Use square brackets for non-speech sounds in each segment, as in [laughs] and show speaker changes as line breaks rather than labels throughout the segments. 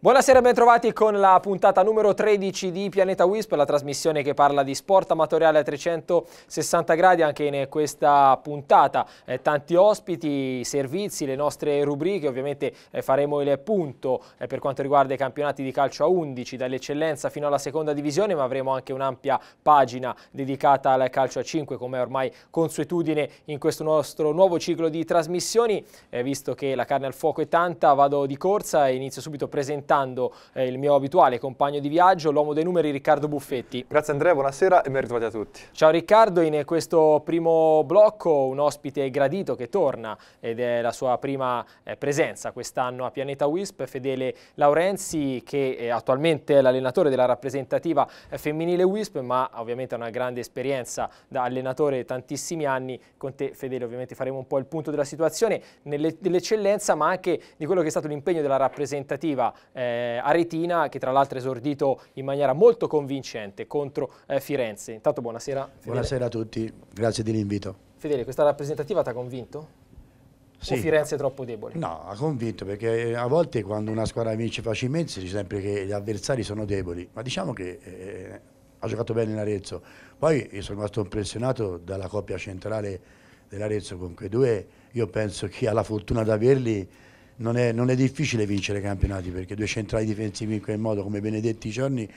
Buonasera e bentrovati con la puntata numero 13 di Pianeta Wisp, la trasmissione che parla di sport amatoriale a 360 gradi anche in questa puntata. Eh, tanti ospiti, servizi, le nostre rubriche, ovviamente eh, faremo il punto eh, per quanto riguarda i campionati di calcio a 11, dall'eccellenza fino alla seconda divisione, ma avremo anche un'ampia pagina dedicata al calcio a 5, come è ormai consuetudine in questo nostro nuovo ciclo di trasmissioni. Eh, visto che la carne al fuoco è tanta, vado di corsa e inizio subito a presentare presentando eh, il mio abituale compagno di viaggio, l'uomo dei numeri Riccardo Buffetti. Grazie Andrea, buonasera e ben ritrovati a tutti. Ciao Riccardo, in questo primo blocco un ospite gradito che torna ed è la sua prima eh, presenza quest'anno a Pianeta Wisp, Fedele Laurenzi che eh, attualmente è l'allenatore della rappresentativa eh, femminile Wisp ma ovviamente ha una grande esperienza da allenatore tantissimi anni. Con te Fedele ovviamente faremo un po' il punto della situazione dell'eccellenza ma anche di quello che è stato l'impegno della rappresentativa eh, eh, Aretina che tra l'altro è esordito in maniera molto convincente contro eh, Firenze. Intanto buonasera. Fedele. Buonasera
a tutti, grazie dell'invito.
Fedele, questa rappresentativa ti ha convinto? Sì. O Firenze è troppo debole?
No, ha convinto perché eh, a volte quando una squadra vince facilmente si dice sempre che gli avversari sono deboli, ma diciamo che eh, ha giocato bene in Arezzo. Poi io sono rimasto impressionato dalla coppia centrale dell'Arezzo con quei due, io penso chi ha la fortuna di averli non è, non è, difficile vincere campionati perché due centrali difensivi in quel modo come Benedetti Giorni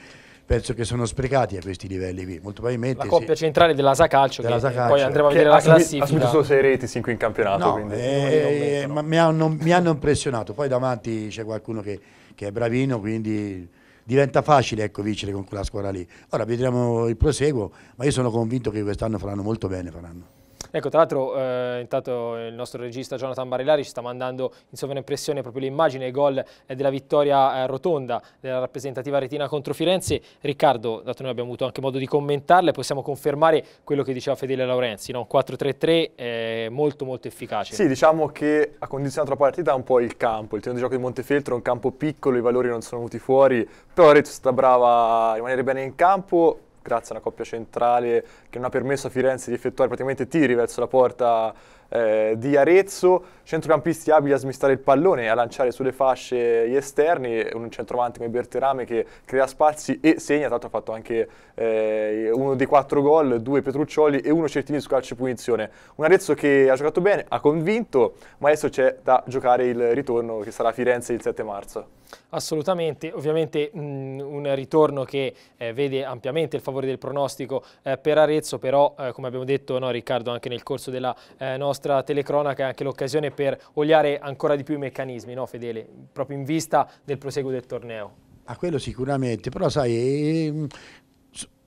penso che sono sprecati a questi livelli qui, molto probabilmente. La coppia
sì. centrale della Sacalcio, della
Sacalcio. poi andremo a vedere la classifica. Ha subito solo sei
reti sin qui in campionato. No, quindi, eh,
ma mi hanno, mi hanno, impressionato, poi davanti c'è qualcuno che, che, è bravino, quindi diventa facile ecco, vincere con quella squadra lì. Ora vedremo il proseguo, ma io sono convinto che quest'anno faranno molto bene. Faranno.
Ecco, tra l'altro eh, intanto il nostro regista Jonathan Barillari ci sta mandando in sovraimpressione proprio l'immagine e gol eh, della vittoria eh, rotonda della rappresentativa retina contro Firenze. Riccardo, dato noi abbiamo avuto anche modo di commentarle, possiamo confermare quello che diceva Fedele Laurenzi, no? 4-3-3 eh, molto molto efficace. Sì,
diciamo che ha condizionato la partita un po' il campo, il terreno di gioco di Montefeltro è un campo piccolo, i valori non sono venuti fuori, però Arezzo sta brava a rimanere bene in campo, grazie a una coppia centrale che non ha permesso a Firenze di effettuare praticamente tiri verso la porta eh, di Arezzo, centrocampisti abili a smistare il pallone e a lanciare sulle fasce gli esterni, un centravanti come Berterame che crea spazi e segna, tra l'altro ha fatto anche eh, uno dei quattro gol, due Petruccioli e uno Certini su calcio e punizione. Un Arezzo che ha giocato bene, ha convinto, ma adesso c'è da giocare il ritorno che sarà a Firenze il 7 marzo.
Assolutamente, ovviamente mh, mm, un ritorno che eh, vede ampiamente il favore del pronostico eh, per Arezzo, però eh, come abbiamo detto no, Riccardo anche nel corso della eh, nostra telecronaca è anche l'occasione per oliare ancora di più i meccanismi, no, Fedele, proprio in vista del proseguo del torneo.
A quello sicuramente, però sai, ehm,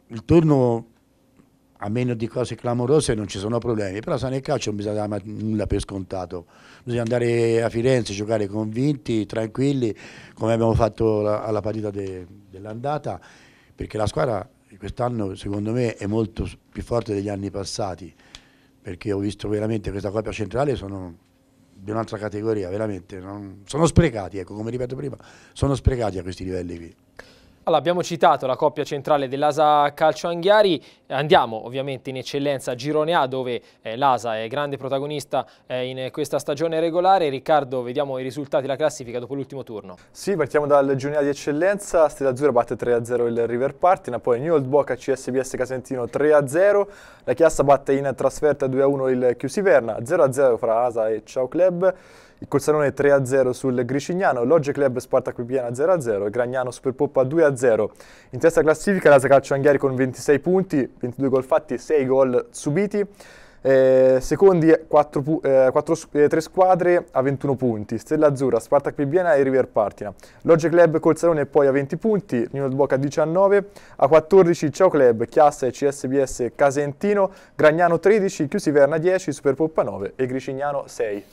il turno a meno di cose clamorose non ci sono problemi, però sa nel calcio non bisogna dare nulla per scontato, bisogna andare a Firenze, giocare convinti, tranquilli, come abbiamo fatto alla partita de, dell'andata, perché la squadra quest'anno secondo me è molto più forte degli anni passati, perché ho visto veramente questa coppia centrale sono di un'altra categoria, veramente, non, sono sprecati, ecco, come ripeto prima, sono sprecati a questi livelli qui.
Allora, abbiamo citato la coppia centrale dell'Asa Calcio Anghiari, andiamo ovviamente in eccellenza Girone A dove eh, l'Asa è grande protagonista eh, in questa stagione regolare. Riccardo, vediamo i risultati della classifica dopo l'ultimo turno.
Sì, partiamo dal Girone A di eccellenza, Stella Azzurra batte 3-0 il River Partina, poi New Old Boca CSBS Casentino 3-0, la Chiassa batte in trasferta 2-1 il Chiusiverna, 0-0 fra Asa e Ciao Club. Il Corsanone 3-0 sul Gricignano, Logge Club Spartac Pipiena 0-0 e Gragnano Superpoppa 2-0. In testa classifica la Calcio Anghiari con 26 punti, 22 gol fatti, e 6 gol subiti. Eh, secondi 4, eh, 4, eh, 3 squadre a 21 punti, Stella Azzurra, Spartak Pibiena e River Partina. Logge Club col Salone poi a 20 punti, Nino Boca a 19, a 14 Ciao Club, Chiassa e CSBS Casentino, Gragnano 13, Chiusi Verna 10, Superpoppa 9 e Gricignano 6.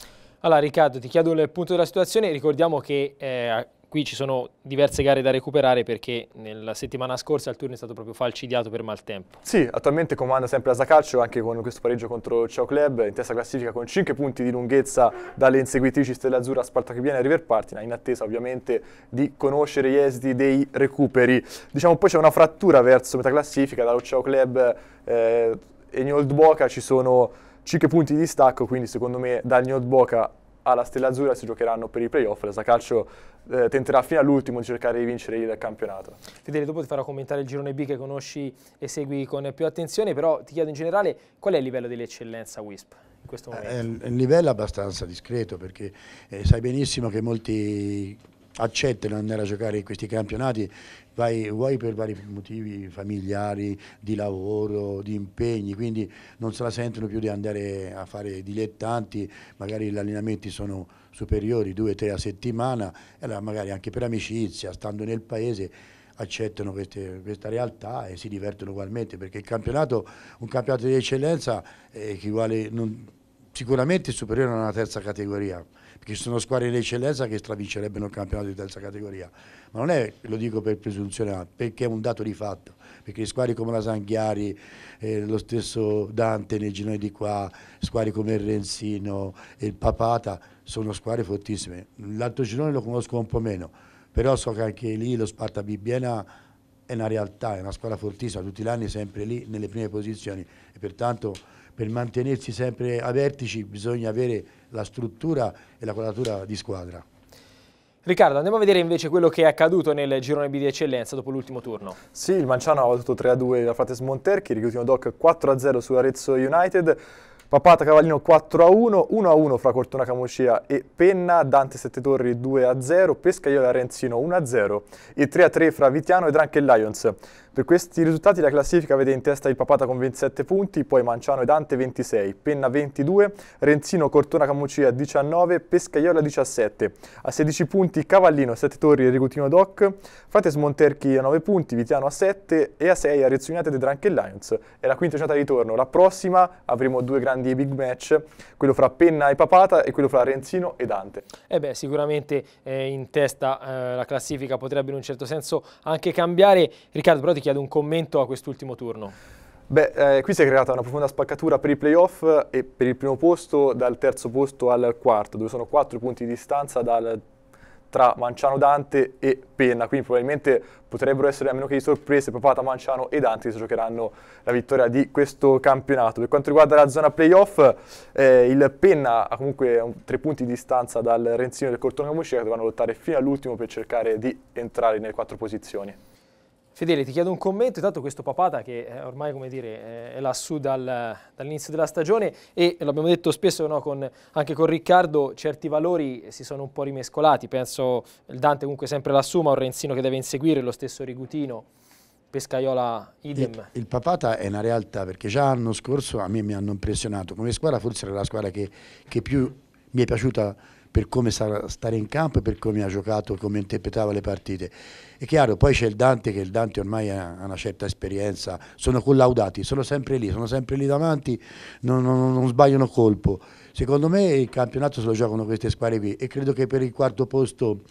Allora Riccardo, ti chiedo il punto della situazione, ricordiamo che eh, qui ci sono diverse gare da recuperare perché nella settimana scorsa il turno è stato proprio falcidiato per maltempo.
Sì, attualmente comanda sempre la Sacalcio anche con questo pareggio contro Ciao Club, in testa classifica con 5 punti di lunghezza dalle inseguitrici Stella Azzurra, Sparta Chipiana e River Partina, in attesa ovviamente di conoscere gli esiti dei recuperi. Diciamo poi c'è una frattura verso metà classifica, dallo Ciao Club eh, e New Old Boca ci sono 5 punti di stacco, quindi secondo me dal New Boca alla Stella Azzurra si giocheranno per i playoff. La Sacalcio eh, tenterà fino all'ultimo di cercare di vincere il campionato.
Fedele, dopo ti farò commentare il girone B che conosci e segui con più attenzione, però ti chiedo in generale qual è il livello dell'eccellenza WISP?
in questo eh, momento? Eh, il livello è abbastanza discreto perché eh, sai benissimo che molti accettano di andare a giocare in questi campionati, vai, vuoi per vari motivi familiari, di lavoro, di impegni, quindi non se la sentono più di andare a fare dilettanti, magari gli allenamenti sono superiori, due o tre a settimana, e allora magari anche per amicizia, stando nel paese, accettano queste, questa realtà e si divertono ugualmente, perché il campionato, un campionato di eccellenza è eh, che uguale... Non, sicuramente superiore a una terza categoria, perché sono squadre in eccellenza che stravincerebbero il campionato di terza categoria, ma non è, lo dico per presunzione, perché è un dato di fatto, perché squadre come la Sanghiari, eh, lo stesso Dante nei gironi di qua, squadre come il Renzino e il Papata, sono squadre fortissime. L'altro girone lo conosco un po' meno, però so che anche lì lo Sparta Bibbiena è una realtà, è una squadra fortissima, tutti gli anni sempre lì nelle prime posizioni e pertanto per mantenersi sempre a vertici bisogna avere la struttura e la quadratura di squadra.
Riccardo, andiamo a vedere invece quello che è accaduto nel girone B di eccellenza dopo l'ultimo turno.
Sì, il Manciano ha battuto 3-2 la Frates Monterchi, Richiutino Doc 4-0 su Arezzo United. Papata Cavallino 4 a 1, 1 a 1 fra Cortona Camoscia e Penna, Dante Sette Torri 2 a 0, Pescaiola Renzino 1 a 0 e 3 a 3 fra Vitiano e Drunken Lions. Per questi risultati la classifica vede in testa il Papata con 27 punti, poi Manciano e Dante 26, Penna 22, Renzino, Cortona Camoscia 19, Pescaiola 17. A 16 punti Cavallino, Sette Torri e Rigutino Doc, Frates Monterchi a 9 punti, Vitiano a 7 e a 6 Arezzuinate e Drunken Lions. È la quinta giornata di ritorno, la prossima avremo due grandi grandi e big match, quello fra Penna e Papata e quello fra Renzino e Dante.
Eh beh, sicuramente eh, in testa eh, la classifica potrebbe in un certo senso anche cambiare. Riccardo, però ti chiedo un commento a quest'ultimo turno.
Beh, eh, qui si è creata una profonda spaccatura per i playoff e per il primo posto dal terzo posto al quarto, dove sono quattro punti di distanza dal tra Manciano, Dante e Penna, quindi probabilmente potrebbero essere a meno che di sorprese Papata, Manciano e Dante che si giocheranno la vittoria di questo campionato. Per quanto riguarda la zona playoff, eh, il Penna ha comunque tre punti di distanza dal Renzino del Cortona Muscea che dovranno lottare fino all'ultimo per cercare di entrare nelle quattro posizioni.
Fedele, ti chiedo un commento, intanto questo Papata che eh, ormai come dire, eh, è lassù dal, dall'inizio della stagione e l'abbiamo detto spesso no, con, anche con Riccardo, certi valori si sono un po' rimescolati, penso il Dante comunque sempre lassù, ma un Renzino che deve inseguire, lo stesso Rigutino, Pescaiola
idem. Il, il, Papata è una realtà perché già l'anno scorso a me mi hanno impressionato, come squadra forse era la squadra che, che più mi è piaciuta per come sa stare in campo e per come ha giocato, come interpretava le partite. È chiaro, poi c'è il Dante, che il Dante ormai ha una certa esperienza, sono collaudati, sono sempre lì, sono sempre lì davanti, non, non, non sbagliano colpo. Secondo me il campionato se lo giocano queste squadre qui e credo che per il quarto posto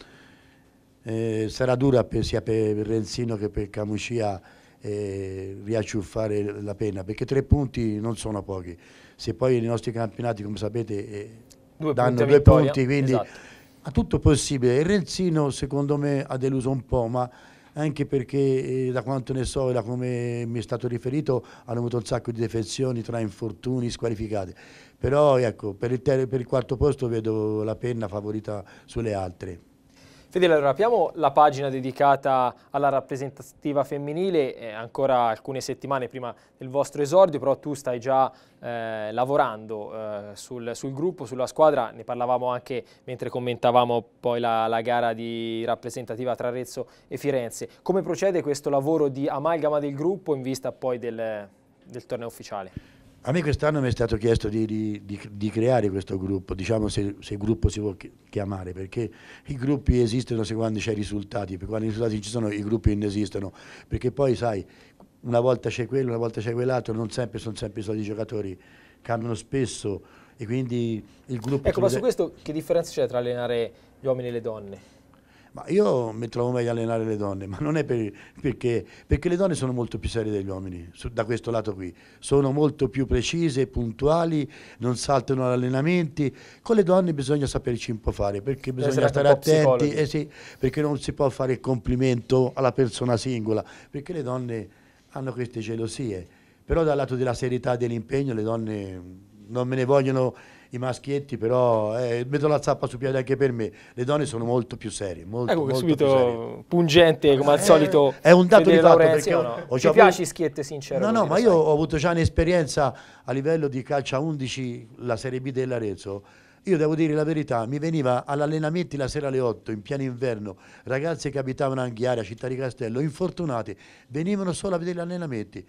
eh, sarà dura per, sia per Renzino che per Camucia eh, riacciuffare la penna, perché tre punti non sono pochi. Se poi nei nostri campionati, come sapete... Eh, due danno punti due vittoria. punti, quindi esatto. a tutto possibile. Il Renzino secondo me ha deluso un po', ma anche perché eh, da quanto ne so e da come mi è stato riferito hanno avuto un sacco di defezioni tra infortuni squalificati. Però ecco, per il, per il quarto posto vedo la penna favorita sulle altre.
Fedele, allora apriamo la pagina dedicata alla rappresentativa femminile, eh, ancora alcune settimane prima del vostro esordio, però tu stai già eh, lavorando eh, sul, sul, gruppo, sulla squadra, ne parlavamo anche mentre commentavamo poi la, la, gara di rappresentativa tra Arezzo e Firenze. Come procede questo lavoro di amalgama del gruppo in vista poi del, del torneo ufficiale?
A me quest'anno mi è stato chiesto di, di, di, di creare questo gruppo, diciamo se, se, gruppo si può chiamare, perché i gruppi esistono se quando c'è i risultati, perché quando i risultati ci sono i gruppi non esistono, perché poi sai, una volta c'è quello, una volta c'è quell'altro, non sempre sono sempre i soliti giocatori, cambiano spesso e quindi il gruppo... Ecco, ma su
questo che differenza c'è tra allenare gli uomini e le donne?
Ma io mi trovo meglio allenare le donne, ma non è per, perché, perché le donne sono molto più serie degli uomini, su, da questo lato qui. Sono molto più precise, puntuali, non saltano agli allenamenti. Con le donne bisogna saperci un po' fare, perché bisogna stare attenti, eh sì, perché non si può fare il complimento alla persona singola, perché le donne hanno queste gelosie. Però dal lato della serietà e dell'impegno le donne non me ne vogliono i maschietti però eh, metto la zappa su piedi anche per me, le donne sono molto più serie. Molto, ecco, molto subito pungente come al solito. È un dato di fatto Laurenzio, perché... No. Ho, Ti piace avuto... schiette sincero? No, no, ma io ho avuto già un'esperienza a livello di calcia 11, la Serie B dell'Arezzo. Io devo dire la verità, mi veniva all'allenamento la sera alle 8 in pieno inverno, ragazze che abitavano a Anghiaria, Città di Castello, infortunate, venivano solo a vedere gli allenamenti.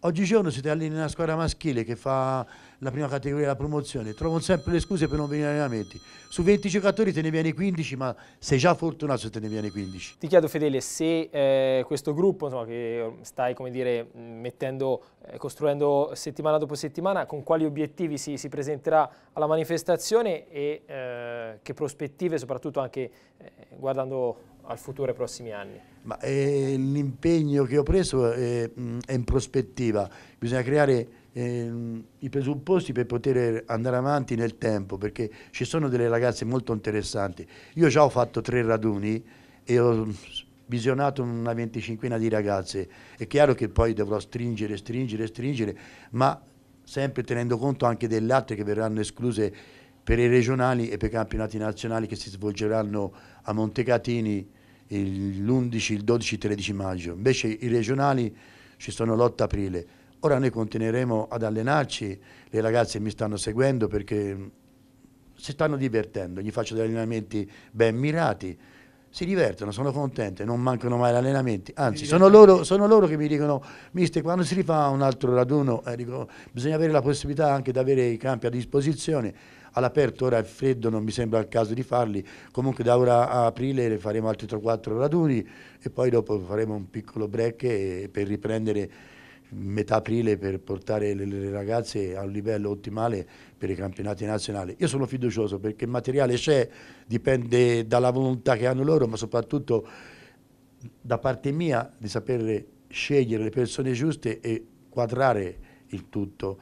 Oggigiorno siete ti alleni in una squadra maschile che fa la prima categoria della promozione, trovano sempre le scuse per non venire agli allenamenti. Su 20 giocatori te ne viene 15, ma sei già fortunato se te ne viene 15.
Ti chiedo Fedele, se eh, questo gruppo insomma, che stai dire, mettendo, eh, costruendo settimana dopo settimana, con quali obiettivi si, si presenterà alla manifestazione e eh, che prospettive, soprattutto anche eh, guardando al futuro e ai prossimi anni?
ma eh, l'impegno che ho preso è, mm, è, in prospettiva, bisogna creare eh, i presupposti per poter andare avanti nel tempo, perché ci sono delle ragazze molto interessanti. Io già ho fatto tre raduni e ho visionato una venticinquina di ragazze, è chiaro che poi dovrò stringere, stringere, stringere, ma sempre tenendo conto anche delle altre che verranno escluse per i regionali e per i campionati nazionali che si svolgeranno a Montecatini l'11, il 12, il 13 maggio, invece i regionali ci sono l'8 aprile. Ora noi continueremo ad allenarci, le ragazze mi stanno seguendo perché mm, si stanno divertendo, gli faccio degli allenamenti ben mirati, si divertono, sono contente, non mancano mai gli allenamenti, anzi sono loro, sono loro, che mi dicono, mister quando si rifà un altro raduno eh, dico, bisogna avere la possibilità anche di avere i campi a disposizione all'aperto, ora è freddo, non mi sembra il caso di farli, comunque da ora a aprile faremo altri 3-4 raduni e poi dopo faremo un piccolo break per riprendere metà aprile per portare le ragazze a un livello ottimale per i campionati nazionali. Io sono fiducioso perché il materiale c'è, dipende dalla volontà che hanno loro, ma soprattutto da parte mia di saper scegliere le persone giuste e quadrare il tutto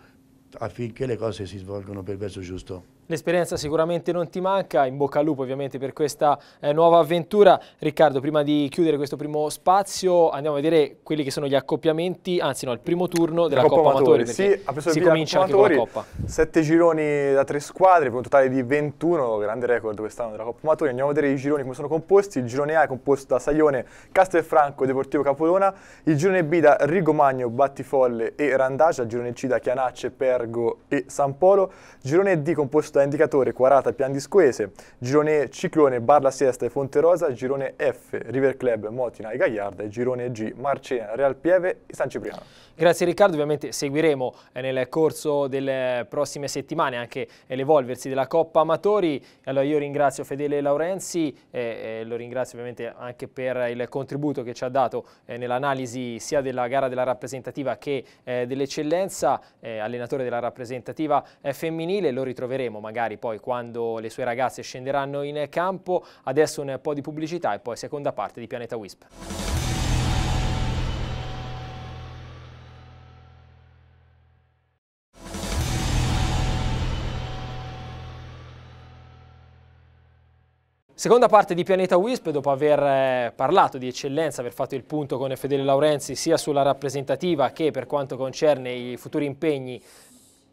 affinché le cose si svolgano per verso giusto.
L'esperienza sicuramente non ti manca, in bocca al lupo ovviamente per questa eh, nuova avventura. Riccardo, prima di chiudere questo primo spazio andiamo a vedere quelli che sono gli accoppiamenti, anzi no, il primo turno della Coppa, Coppa Amatori. sì, ha preso si comincia anche con la Coppa.
Sette gironi da tre squadre per un totale di 21, grande record quest'anno della Coppa Amatori. Andiamo a vedere i gironi come sono composti. Il girone A è composto da Saglione, Castelfranco Deportivo Capodona. Il girone B da Rigomagno, Battifolle e Randagia. Il girone C da Chianacce, Pergo e San Polo. Il girone D composto da indicatore Quarata Pian Disquese, girone Ciclone Barla Siesta e Fonterosa, girone F River Club Motina e Gagliarda e girone G Marcena, Real Pieve e San Cipriano.
Grazie Riccardo, ovviamente seguiremo eh, nel corso delle prossime settimane anche l'evolversi della Coppa Amatori. Allora io ringrazio Fedele Laurenzi e eh, eh, lo ringrazio ovviamente anche per il contributo che ci ha dato nell'analisi sia della gara della rappresentativa che dell'eccellenza, allenatore della rappresentativa femminile, lo ritroveremo magari poi quando le sue ragazze scenderanno in campo. Adesso un po' di pubblicità e poi seconda parte di Pianeta Wisp. Seconda parte di Pianeta Wisp, dopo aver eh, parlato di eccellenza, aver fatto il punto con Fedele Laurenzi sia sulla rappresentativa che per quanto concerne i futuri impegni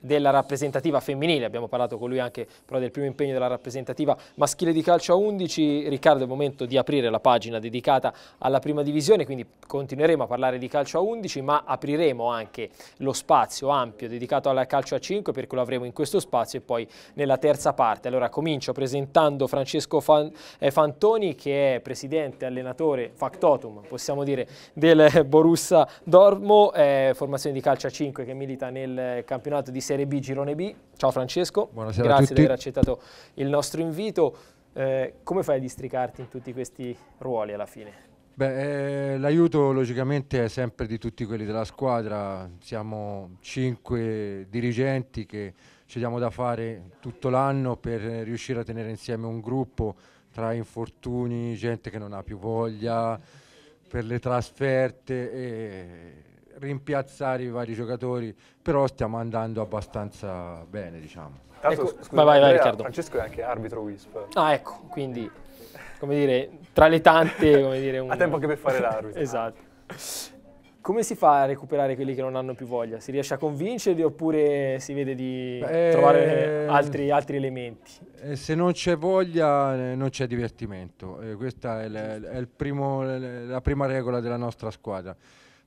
della rappresentativa femminile, abbiamo parlato con lui anche però del primo impegno della rappresentativa maschile di calcio a 11, Riccardo è il momento di aprire la pagina dedicata alla prima divisione, quindi continueremo a parlare di calcio a 11 ma apriremo anche lo spazio ampio dedicato al calcio a 5 perché lo avremo in questo spazio e poi nella terza parte. Allora comincio presentando Francesco Fan eh, Fantoni che è presidente, allenatore, factotum possiamo dire, del Borussia Dormo, eh, formazione di calcio a 5 che milita nel campionato di Serie Serie B, Girone B. Ciao Francesco, Buonasera grazie di aver accettato il nostro invito. Eh, come fai a districarti in tutti questi ruoli alla fine?
Beh, eh, l'aiuto logicamente è sempre di tutti quelli della squadra, siamo cinque dirigenti che ci diamo da fare tutto l'anno per riuscire a tenere insieme un gruppo tra infortuni, gente che non ha più voglia, per le trasferte e rimpiazzare i vari giocatori, però stiamo andando abbastanza bene, diciamo. Tanto, ecco, scusa, vai, vai, Andrea, Riccardo. Francesco
è anche arbitro WISP. Ah, ecco, quindi, come dire, tra le tante, come dire... Un... ha tempo anche per fare l'arbitro. [laughs] esatto. Come si fa a recuperare quelli che non hanno più voglia? Si riesce a convincerli oppure si vede di Beh, trovare altri, altri, elementi?
Eh, se non c'è voglia eh, non c'è divertimento, eh, questa è, la, è primo, la prima regola della nostra squadra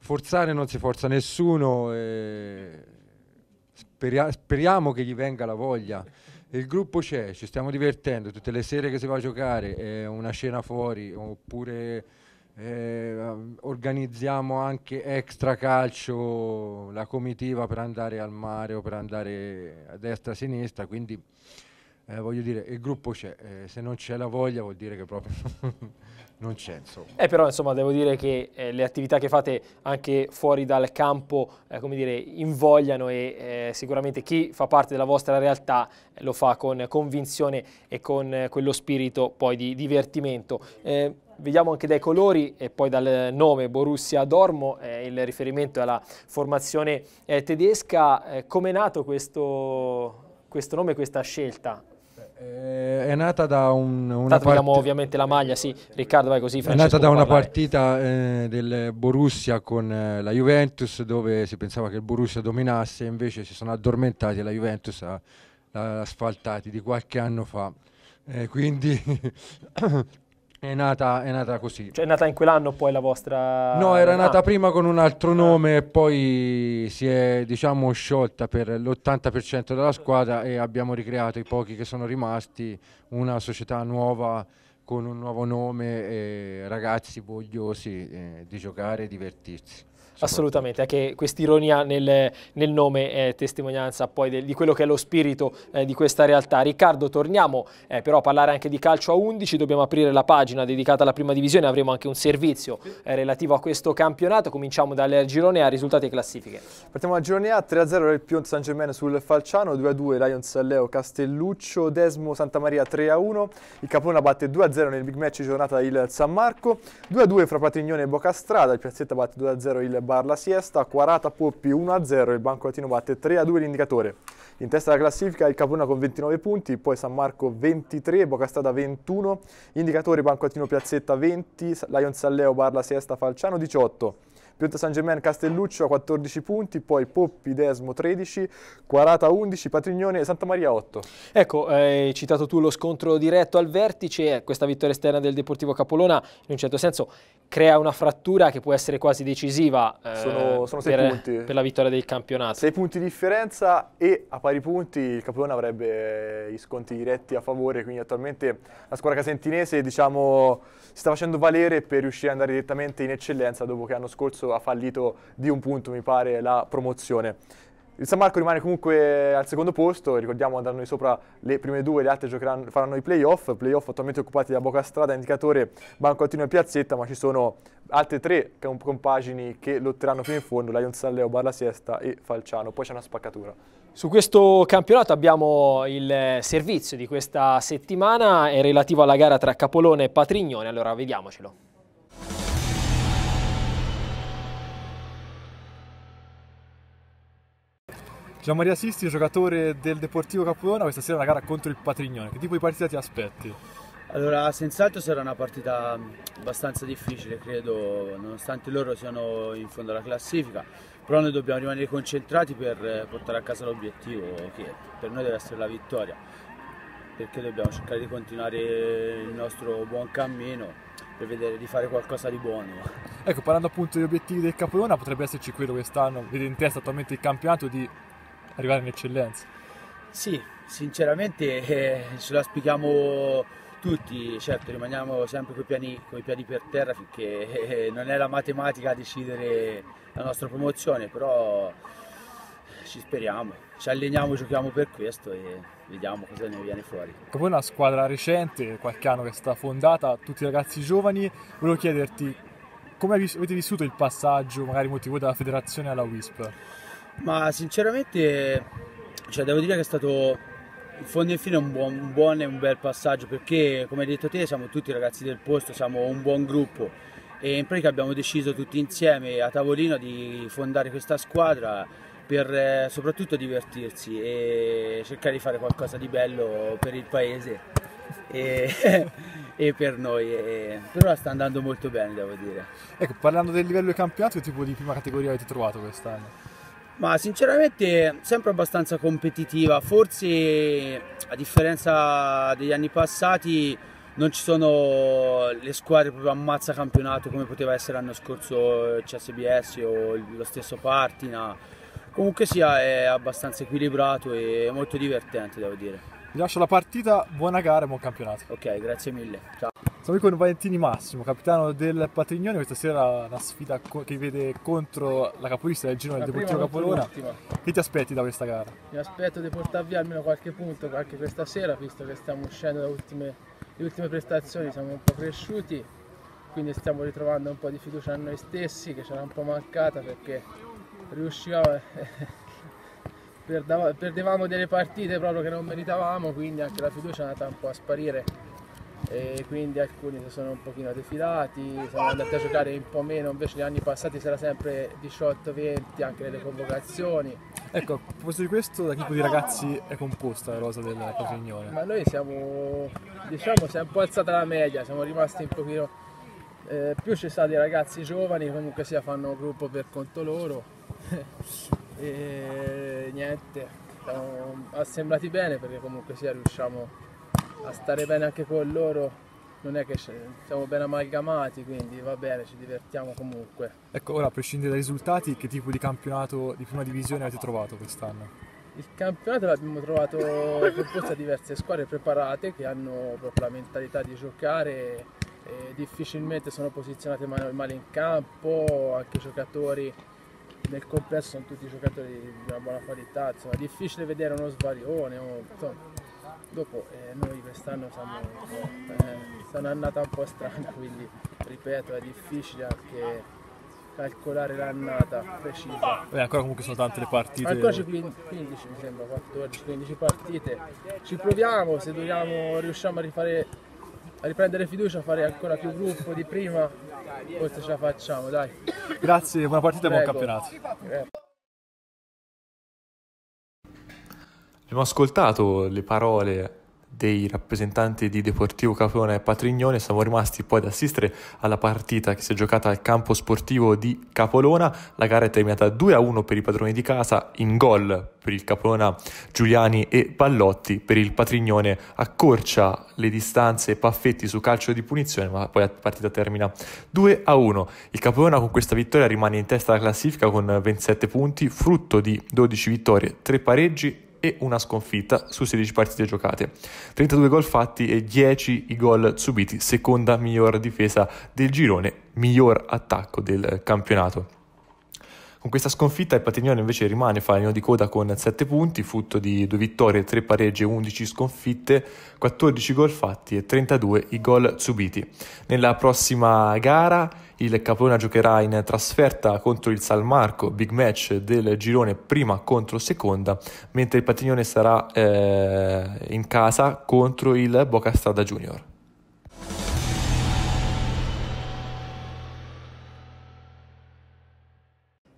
forzare non si forza nessuno, speria speriamo che gli venga la voglia. Il gruppo c'è, ci stiamo divertendo, tutte le sere che si va a giocare, è una scena fuori, oppure eh, organizziamo anche extra calcio, la comitiva per andare al mare o per andare a destra a sinistra, quindi eh, voglio dire, il gruppo c'è, eh, se non c'è la voglia vuol dire che proprio... [laughs] non c'è insomma.
Eh, però insomma devo dire che eh, le attività che fate anche fuori dal campo eh, come dire, invogliano e eh, sicuramente chi fa parte della vostra realtà eh, lo fa con convinzione e con eh, quello spirito poi di divertimento. Vediamo anche dai colori e poi dal nome Borussia Dormo, il riferimento alla formazione tedesca. Come è nato questo, questo nome, questa scelta? Eh,
è nata da un, una partita.
ovviamente la maglia, sì. Riccardo, vai così. Francesco, è nata da una parlare.
partita eh, del Borussia con eh, la Juventus, dove si pensava che il Borussia dominasse, invece si sono addormentati e la Juventus ha, asfaltati di qualche anno fa. Eh, quindi [coughs] [coughs] eh,
è nata, è nata, così. Cioè è nata in quell'anno poi la vostra... No, era ah. nata
prima con un altro nome e poi si è diciamo sciolta per l'80% della squadra e abbiamo ricreato i pochi che sono rimasti, una società nuova con un nuovo nome e ragazzi vogliosi eh, di giocare e divertirsi.
Assolutamente, anche quest'ironia nel, nel nome è testimonianza poi del, di quello che è lo spirito eh, di questa realtà. Riccardo, torniamo eh, però a parlare anche di calcio a 11, dobbiamo aprire la pagina dedicata alla prima divisione, avremo anche un servizio eh, relativo a questo campionato. Cominciamo dal girone A, risultati e classifiche.
Partiamo dal girone A, 3-0 del Pion San Germain sul Falciano, 2-2 Lions Leo Castelluccio, Desmo Santa Maria 3-1, il Capona batte 2-0 nel big match giornata il San Marco, 2-2 fra Patignone e Bocastrada, il Piazzetta batte 2-0 il bar la siesta, Quarata Poppi 1-0, il Banco Latino batte 3-2 l'indicatore. In testa alla classifica il Capona con 29 punti, poi San Marco 23, Bocastada 21, Indicatore Banco Latino Piazzetta 20, Lion Salleo Barla Siesta Falciano 18. Pionta San Germain Castelluccio a 14 punti, poi Poppi Desmo 13, Quarata 11, Patrignone e Santa Maria 8.
Ecco, hai citato tu lo scontro diretto al vertice, eh, questa vittoria esterna del Deportivo Capolona in un certo senso crea una frattura che può essere quasi decisiva eh, sono, sono per, per, la vittoria del campionato.
6 punti di differenza e a pari punti il Capolona avrebbe gli sconti diretti a favore, quindi attualmente la squadra casentinese diciamo si sta facendo valere per riuscire ad andare direttamente in eccellenza dopo che l'anno scorso ha fallito di un punto, mi pare, la promozione. Il San Marco rimane comunque al secondo posto, ricordiamo andranno di sopra le prime due, le altre giocheranno, faranno i playoff, playoff attualmente occupati da Boca Strada, Indicatore, Bancottino e Piazzetta, ma ci sono altre tre compagini che lotteranno fino in fondo, Lion Salleo, Barla Siesta e Falciano, poi c'è una spaccatura.
Su questo campionato abbiamo il servizio di questa settimana è relativo alla gara tra Capolone e Patrignone, allora vediamocelo. Gian Maria Sisti, giocatore
del Deportivo Capolona, questa sera è una gara contro il Patrignone. Che tipo di partita ti aspetti? Allora, senz'altro sarà una partita abbastanza difficile, credo, nonostante loro siano in fondo alla classifica però noi dobbiamo rimanere concentrati per eh, portare a casa l'obiettivo che per noi deve essere la vittoria perché dobbiamo cercare di continuare il nostro buon cammino per vedere di fare qualcosa di buono.
Ecco, parlando appunto degli obiettivi del
Capodona, potrebbe esserci quello quest'anno, vede in testa attualmente il campionato di arrivare in eccellenza. Sì, sinceramente eh, ce l'aspichiamo tutti, certo, rimaniamo sempre coi, piani, coi piedi per terra finché eh, non è la matematica a decidere la nostra promozione, però ci speriamo, ci alleniamo, giochiamo per questo e vediamo cosa ne viene fuori.
Ecco, poi una squadra recente, qualche anno che è stata fondata, tutti ragazzi giovani, volevo chiederti come avete vissuto il passaggio
magari motivo dalla federazione alla WISP? Ma sinceramente cioè, devo dire che è stato in fondo e fine è un buon, un buon, e un bel passaggio perché come hai detto te siamo tutti ragazzi del posto, siamo un buon gruppo e in pratica abbiamo deciso tutti insieme a tavolino di fondare questa squadra per eh, soprattutto divertirsi e cercare di fare qualcosa di bello per il paese e, [laughs] e per noi. E, per ora sta andando molto bene devo dire. Ecco, parlando del livello del campionato, che tipo di prima categoria avete trovato quest'anno? Ma sinceramente sempre abbastanza competitiva, forse a differenza degli anni passati non ci sono le squadre proprio ammazza campionato come poteva essere l'anno scorso eh, il CSBS o lo stesso Partina. Comunque sia è abbastanza equilibrato e molto divertente devo dire. Vi lascio la partita, buona gara e buon campionato. Ok, grazie mille. Ciao.
Siamo qui con Valentini Massimo, capitano del Patrignone. Questa sera una sfida co- che vede contro la capolista del Girone, il Deportivo Capolona. Che ti aspetti da questa gara?
Mi aspetto di portare via almeno qualche punto anche questa sera, visto che stiamo uscendo dalle ultime, ultime, prestazioni, siamo un po' cresciuti, quindi stiamo ritrovando un po' di fiducia a noi stessi, che ci era un po' mancata perché riuscivamo... Eh, [laughs] perdevamo delle partite proprio che non meritavamo, quindi anche la fiducia è andata un po' a sparire e quindi alcuni si sono un pochino defilati, sono andati a giocare un po' meno, invece gli anni passati si era sempre 18-20 anche nelle convocazioni.
Ecco, a proposito di questo, da che tipo di ragazzi è composta la rosa del Cosignone?
Ma noi siamo, diciamo, si è un po' alzata la media, siamo rimasti un pochino... Eh, più ci sono dei ragazzi giovani, comunque sia fanno gruppo per conto loro. [laughs] e niente, siamo assemblati bene perché comunque sia riusciamo a stare bene anche con loro non è che siamo ben amalgamati, quindi va bene, ci divertiamo comunque.
Ecco, ora a prescindere dai risultati, che tipo di campionato di prima divisione avete trovato quest'anno?
Il campionato l'abbiamo trovato composto da diverse squadre preparate che hanno proprio la mentalità di giocare e difficilmente sono posizionate male in campo, anche i giocatori nel complesso sono tutti giocatori di una buona qualità, insomma è difficile vedere uno svarione, insomma, Dopo eh, noi quest'anno siamo eh, un'annata un po' strana, [laughs] quindi ripeto è difficile anche calcolare l'annata precisa. E
ancora comunque sono tante le partite. Ancora
15 mi sembra, 14-15 partite. Ci proviamo, se dobbiamo, riusciamo a, rifare, a riprendere fiducia, a fare ancora più gruppo di prima, forse ce la facciamo, dai.
Grazie, buona partita e buon campionato. Eh. Abbiamo ascoltato le parole dei rappresentanti di Deportivo Capone e Patrignone, siamo rimasti poi ad assistere alla partita che si è giocata al campo sportivo di Capolona, la gara è terminata 2-1 per i padroni di casa, in gol per il Capolona Giuliani e Pallotti, per il Patrignone accorcia le distanze Paffetti su calcio di punizione, ma poi la partita termina 2-1. Il Capolona con questa vittoria rimane in testa alla classifica con 27 punti, frutto di 12 vittorie, 3 pareggi e una sconfitta su 16 partite giocate. 32 gol fatti e 10 i gol subiti, seconda miglior difesa del girone, miglior attacco del campionato. Con questa sconfitta il Patignone invece rimane falino di coda con 7 punti, frutto di 2 vittorie, 3 pareggi e 11 sconfitte, 14 gol fatti e 32 i gol subiti. Nella prossima gara il Capona giocherà in trasferta contro il San Marco, big match del girone prima contro seconda, mentre il Patignone sarà eh, in casa contro il Boca Strada Junior.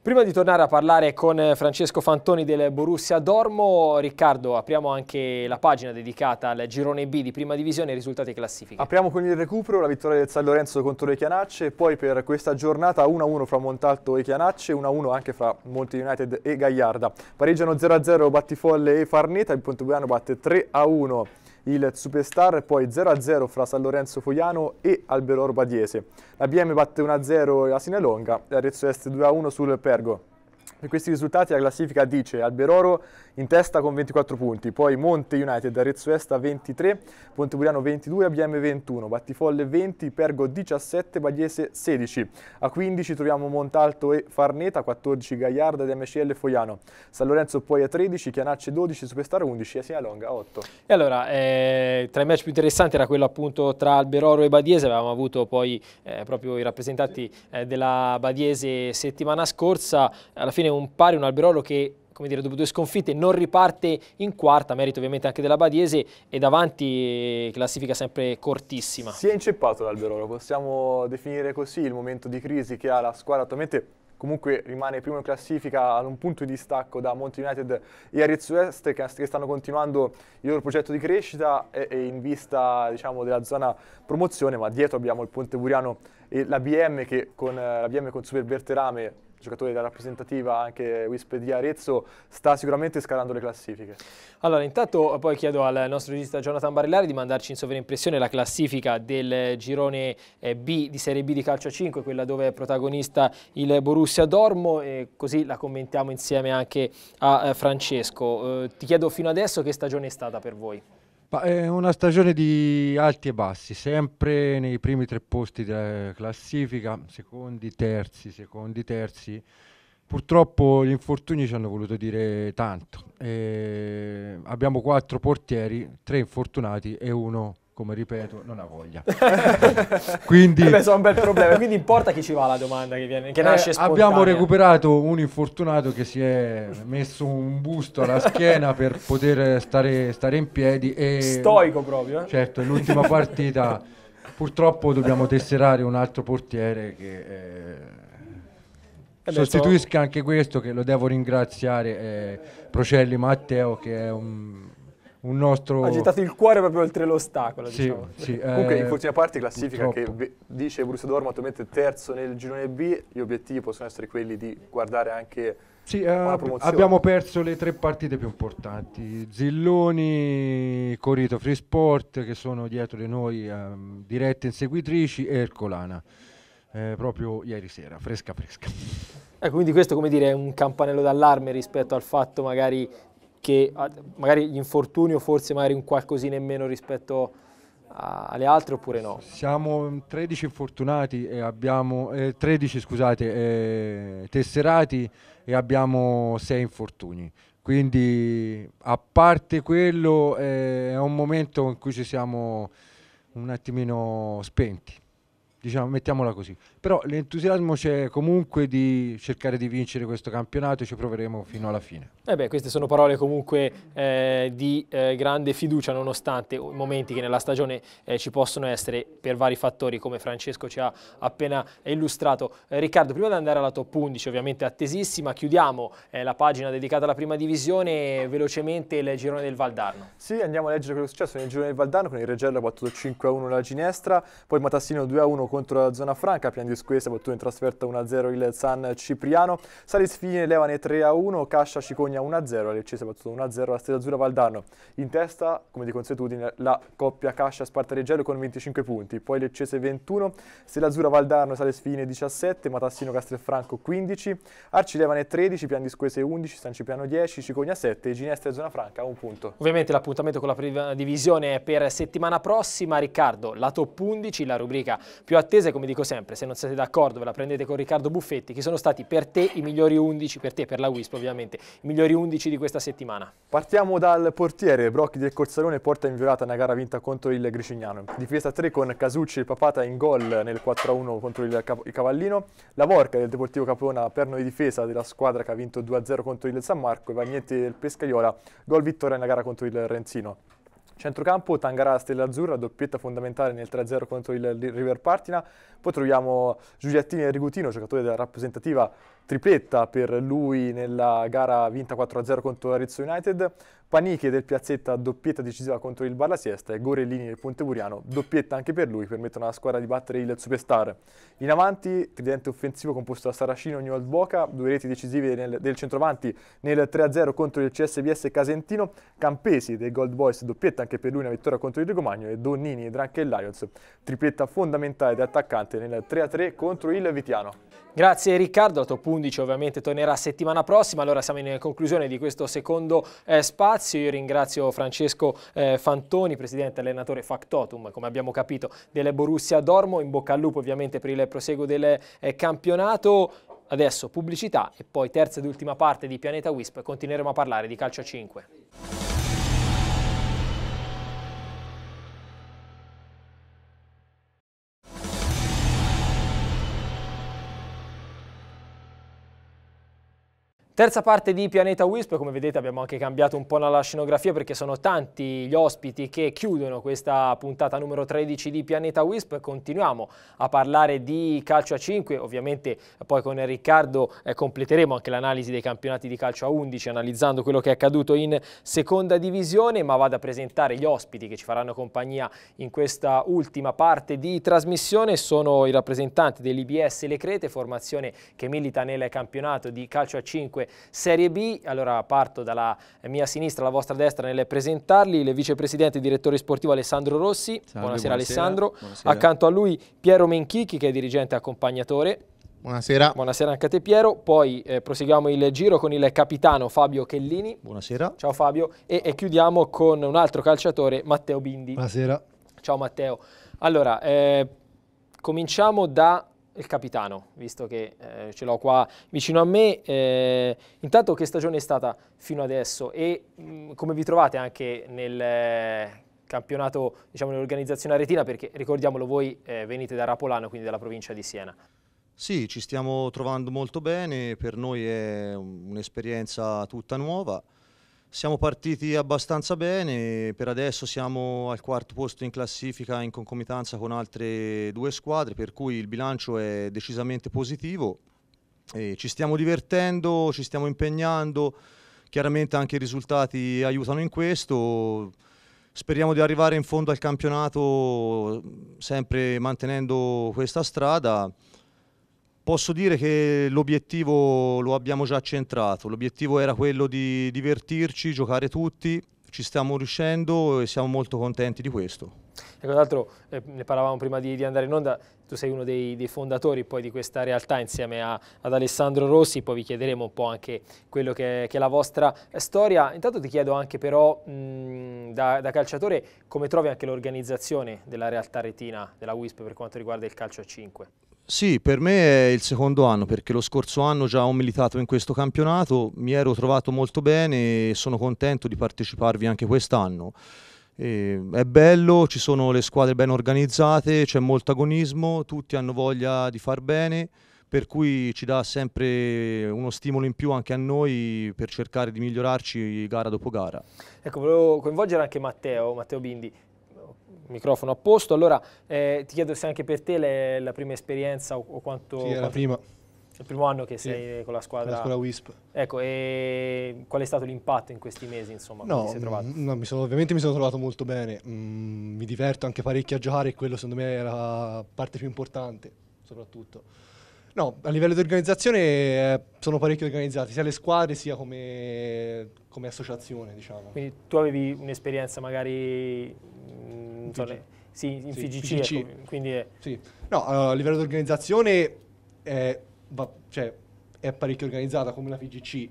Prima di tornare a parlare con eh, Francesco Fantoni del Borussia Dormo, Riccardo, apriamo anche la pagina dedicata al girone B di prima divisione e risultati classifiche. Apriamo con il
recupero, la vittoria del San Lorenzo contro le Chianacce, poi per questa giornata 1-1 fra Montalto e Chianacce, 1-1 anche fra Monte United e Gagliarda. Pareggiano 0-0 Battifolle e Farneta, il Pontebuiano batte 3-1 il Superstar e poi 0-0 fra San Lorenzo Fogliano e Albero Badiese. La BM batte 1-0 la Sinelonga e Arezzo Est 2-1 sul Pergo. Per questi risultati la classifica dice Alberoro in testa con 24 punti, poi Monte United, Arezzo Est a 23, Ponte Buriano 22, ABM 21, Battifolle 20, Pergo 17, Bagliese 16. A 15 troviamo Montalto e Farneta, 14 Gagliarda ed MCL Foiano. San Lorenzo poi a 13, Chianacce 12, Superstar 11 e Sia Longa 8.
E allora, eh, tra i match più interessanti era quello appunto tra Alberoro e Badiese, avevamo avuto poi eh, proprio i rappresentanti eh, della Badiese settimana scorsa, alla fine ottiene un pari, un Alberolo che come dire, dopo due sconfitte non riparte in quarta, merito ovviamente anche della Badiese e davanti eh, classifica sempre cortissima. Si è
inceppato l'Alberolo, possiamo definire così il momento di crisi che ha la squadra attualmente comunque rimane primo in classifica ad un punto di distacco da Monte United e Arezzo Est che stanno continuando il loro progetto di crescita e, e in vista diciamo, della zona promozione ma dietro abbiamo il Ponte Buriano e la BM che con, eh, la BM con Super Berterame giocatore della rappresentativa anche Wisp di Arezzo, sta sicuramente scalando le classifiche.
Allora, intanto eh, poi chiedo al nostro regista Jonathan Barillari di mandarci in sovraimpressione la classifica del eh, girone eh, B di Serie B di calcio 5, quella dove è protagonista il Borussia Dormo, e così la commentiamo insieme anche a Francesco. Eh, ti chiedo fino adesso che stagione è stata per voi?
È una stagione di alti e bassi, sempre nei primi tre posti della classifica, secondi, terzi, secondi, terzi. Purtroppo gli infortuni ci hanno voluto dire tanto. Eh, abbiamo quattro portieri, tre infortunati e uno come ripeto, non ha voglia.
[laughs] Quindi eh beh, sono un bel problema. Quindi importa chi ci va la domanda che, viene, che eh, nasce spontanea. Abbiamo
recuperato un infortunato che si è messo un busto alla schiena per poter stare, stare in piedi. E, Stoico proprio. Eh? Certo, l'ultima partita purtroppo dobbiamo tesserare un altro portiere che... Eh, sostituisca anche questo che lo devo ringraziare eh, Procelli Matteo che è un
un nostro... Ha gettato il cuore proprio oltre l'ostacolo, sì, diciamo. Sì, [laughs] Comunque, eh, in fortuna parte, classifica purtroppo. che dice Borussia Dortmund mette terzo nel girone B, gli obiettivi possono essere quelli di guardare anche sì, uh, abbiamo
perso le tre partite più importanti. Zilloni, Corito Free Sport, che sono dietro di noi um, dirette inseguitrici, e Ercolana, eh, proprio ieri sera, fresca fresca.
Ecco, quindi questo come dire, è un campanello d'allarme rispetto al fatto magari che magari gli infortuni o forse magari un qualcosina in meno rispetto alle altre oppure no?
Siamo 13 infortunati e abbiamo eh, 13 scusate, eh, tesserati e abbiamo 6 infortuni. Quindi a parte quello eh, è un momento in cui ci siamo un attimino spenti. Diciamo, mettiamola così però l'entusiasmo c'è comunque di cercare di vincere questo campionato e ci proveremo fino alla fine.
Eh beh, queste sono parole comunque eh, di eh, grande fiducia nonostante i momenti che nella stagione eh, ci possono essere per vari fattori come Francesco ci ha appena illustrato. Eh, Riccardo, prima di andare alla top 11 ovviamente attesissima, chiudiamo eh, la pagina dedicata alla prima divisione velocemente il girone del Valdarno.
Sì, andiamo a leggere quello che è successo nel girone del Valdarno con il Reggello ha battuto 5-1 la Ginestra, poi Matassino 2-1 contro la Zona Franca, Pian di su battuto in trasferta 1-0 il San Cipriano. Salis Fine Levane 3-1, Cascia Cicogna 1-0, Lecce battuto 1-0 la Stella Azzurra Valdarno. In testa, come di consuetudine, la coppia Cascia Sparta Spartareggero con 25 punti, poi Leccese 21, Stella Azzurra Valdarno Salis Fine 17, Matassino Castelfranco 15, Arci Levane 13, Pian di Squese 11, San Cipriano 10, Cicogna 7 Ginestra e Zona Franca 1 punto.
Ovviamente l'appuntamento con la prima divisione è per settimana prossima. Riccardo, la top 11, la rubrica più attesa come dico sempre, se non siete d'accordo, ve la prendete con Riccardo Buffetti, che sono stati per te i migliori 11, per te, per la WISP ovviamente, i migliori 11 di questa settimana?
Partiamo dal portiere, Brocchi del Corzalone porta in violata una gara vinta contro il Gricignano. Difesa 3 con Casucci e Papata in gol nel 4-1 contro il, Cavallino. La Vorca del Deportivo Capona, perno di difesa della squadra che ha vinto 2-0 contro il San Marco e Vagnetti del Pescaiola, gol vittoria nella gara contro il Renzino. Centrocampo, Tangara, Stella Azzurra, doppietta fondamentale nel 3-0 contro il River Partina. Poi troviamo Giuliattini e Rigutino, giocatore della rappresentativa tripletta per lui nella gara vinta 4-0 contro Arezzo United, Paniche del Piazzetta doppietta decisiva contro il Barla Siesta e Gorellini del Ponteburiano doppietta anche per lui, permettono alla squadra di battere il superstar. In avanti, tridente offensivo composto da Saracino e Newell Boca, due reti decisive nel, del centrovanti nel 3-0 contro il CSBS Casentino, Campesi del Gold Boys doppietta anche per lui una vittoria contro il Rigomagno e Donnini e Dranche Lions, tripletta
fondamentale da attaccante nel 3-3 contro il Vitiano. Grazie Riccardo, a tuo punto 11 ovviamente tornerà settimana prossima, allora siamo in conclusione di questo secondo eh, spazio, io ringrazio Francesco eh, Fantoni, presidente allenatore factotum, come abbiamo capito, delle Borussia Dormo, in bocca al lupo ovviamente per il proseguo del eh, campionato, adesso pubblicità e poi terza ed ultima parte di Pianeta Wisp, continueremo a parlare di calcio a 5. Terza parte di Pianeta Wisp, come vedete abbiamo anche cambiato un po' la scenografia perché sono tanti gli ospiti che chiudono questa puntata numero 13 di Pianeta Wisp. Continuiamo a parlare di calcio a 5, ovviamente poi con Riccardo eh, completeremo anche l'analisi dei campionati di calcio a 11 analizzando quello che è accaduto in seconda divisione, ma vado a presentare gli ospiti che ci faranno compagnia in questa ultima parte di trasmissione. Sono i rappresentanti dell'IBS Le Crete, formazione che milita nel campionato di calcio a 5 Serie B. Allora parto dalla mia sinistra la vostra destra nel presentarli, il vicepresidente e direttore sportivo Alessandro Rossi. Salve, buonasera, buonasera, Alessandro. Buonasera. Accanto a lui Piero Menchichi che è dirigente e accompagnatore. Buonasera. Buonasera anche a te Piero, poi eh, proseguiamo il giro con il capitano Fabio Chellini. Buonasera. Ciao Fabio e, e chiudiamo con un altro calciatore Matteo Bindi. Buonasera. Ciao Matteo. Allora, eh, cominciamo da il capitano, visto che eh, ce l'ho qua vicino a me. Eh, intanto che stagione è stata fino adesso e mh, mm, come vi trovate anche nel eh, campionato, diciamo nell'organizzazione aretina, perché ricordiamolo voi eh, venite da Rapolano, quindi dalla provincia di Siena.
Sì, ci stiamo trovando molto bene, per noi è un'esperienza tutta nuova. Siamo partiti abbastanza bene, per adesso siamo al quarto posto in classifica in concomitanza con altre due squadre, per cui il bilancio è decisamente positivo. E ci stiamo divertendo, ci stiamo impegnando, chiaramente anche i risultati aiutano in questo. Speriamo di arrivare in fondo al campionato sempre mantenendo questa strada. Posso dire che l'obiettivo lo abbiamo già centrato, l'obiettivo era quello di divertirci, giocare tutti, ci stiamo riuscendo e siamo molto contenti di questo.
Ecco, tra l'altro eh, ne parlavamo prima di, di, andare in onda, tu sei uno dei, dei fondatori poi di questa realtà insieme a, ad Alessandro Rossi, poi vi chiederemo un po' anche quello che, che è la vostra storia. Intanto ti chiedo anche però mh, da, da, calciatore come trovi anche l'organizzazione della realtà retina della WISP per quanto riguarda il calcio a 5?
Sì, per me è il secondo anno perché lo scorso anno già ho militato in questo campionato, mi ero trovato molto bene e sono contento di parteciparvi anche quest'anno. è bello, ci sono le squadre ben organizzate, c'è molto agonismo, tutti hanno voglia di far bene, per cui ci dà sempre uno stimolo in più anche a noi per cercare di migliorarci gara dopo gara.
Ecco, volevo coinvolgere anche Matteo, Matteo Bindi microfono a posto. Allora eh, ti chiedo se anche per te è la prima esperienza o, o quanto... Sì, è la prima. Il primo anno che sì, sei con la squadra. Con la scuola WISP. Ecco, e qual è stato l'impatto in questi mesi, insomma? No, mm,
no mi sono, ovviamente mi sono trovato molto bene. Mm, mi diverto anche parecchio a giocare e quello secondo me era la parte più importante, soprattutto. No, a livello di organizzazione eh, sono parecchio organizzati, sia le squadre sia come, come associazione, diciamo.
Quindi tu avevi un'esperienza magari... Mh, mm, sì, in sì, FGC, FGC. Ecco, quindi è...
Sì. No, eh, a livello di organizzazione è, va, cioè, è parecchio organizzata come la FGC.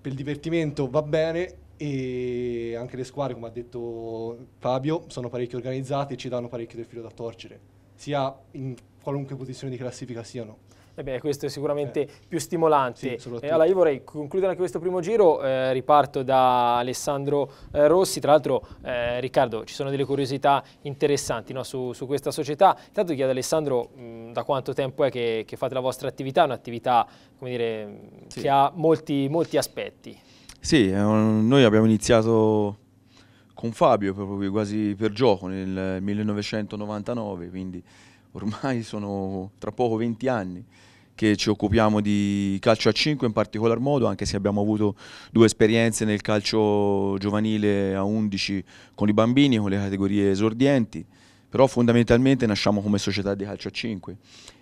Per il divertimento va bene e anche le squadre, come ha detto Fabio, sono parecchio organizzate e ci danno parecchio del filo da torcere, sia in qualunque posizione di classifica siano. Eh
beh, questo è sicuramente eh. più stimolante. Sì, eh, allora io vorrei concludere anche questo primo giro, eh, riparto da Alessandro eh, Rossi, tra l'altro eh, Riccardo ci sono delle curiosità interessanti no, su, su, questa società, intanto chiedo ad Alessandro mh, da quanto tempo è che, che, fate la vostra attività, un'attività sì. che ha molti, molti aspetti.
Sì, noi abbiamo iniziato con Fabio proprio quasi per gioco nel 1999, quindi ormai sono tra poco 20 anni che ci occupiamo di calcio a 5 in particolar modo, anche se abbiamo avuto due esperienze nel calcio giovanile a 11 con i bambini, con le categorie esordienti però fondamentalmente nasciamo come società di calcio a 5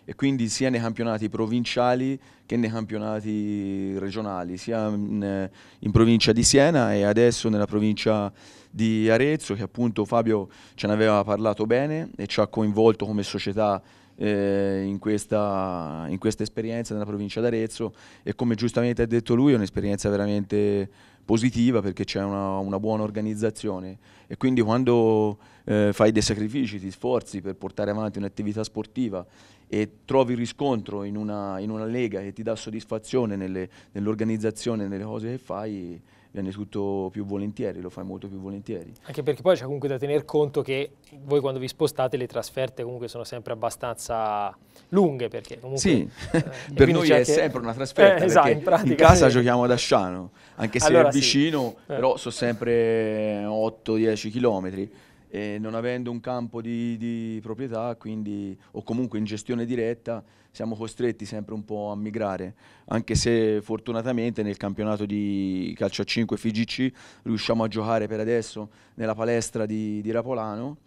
e quindi sia nei campionati provinciali che nei campionati regionali, sia in, eh, in, provincia di Siena e adesso nella provincia di Arezzo che appunto Fabio ce ne aveva parlato bene e ci ha coinvolto come società eh, in, questa, in questa esperienza nella provincia d'Arezzo e come giustamente ha detto lui è un'esperienza veramente positiva perché c'è una, una, buona organizzazione e quindi quando eh, fai dei sacrifici, ti sforzi per portare avanti un'attività sportiva e trovi riscontro in una, in una lega che ti dà soddisfazione nell'organizzazione, nell nelle cose che fai, viene tutto più volentieri, lo fai molto più volentieri.
Anche perché poi c'è comunque da tener conto che voi quando vi spostate le trasferte comunque sono sempre abbastanza lunghe perché comunque... Sì, eh, [laughs] per noi è anche... sempre una trasferta
eh, esatto, in, pratica, in, casa sì. giochiamo ad Asciano, anche se allora, è vicino, sì. Eh. però sono sempre 8-10 chilometri e non avendo un campo di, di proprietà quindi, o comunque in gestione diretta siamo costretti sempre un po' a migrare, anche se fortunatamente nel campionato di calcio a 5 FIGC riusciamo a giocare per adesso nella palestra di, di Rapolano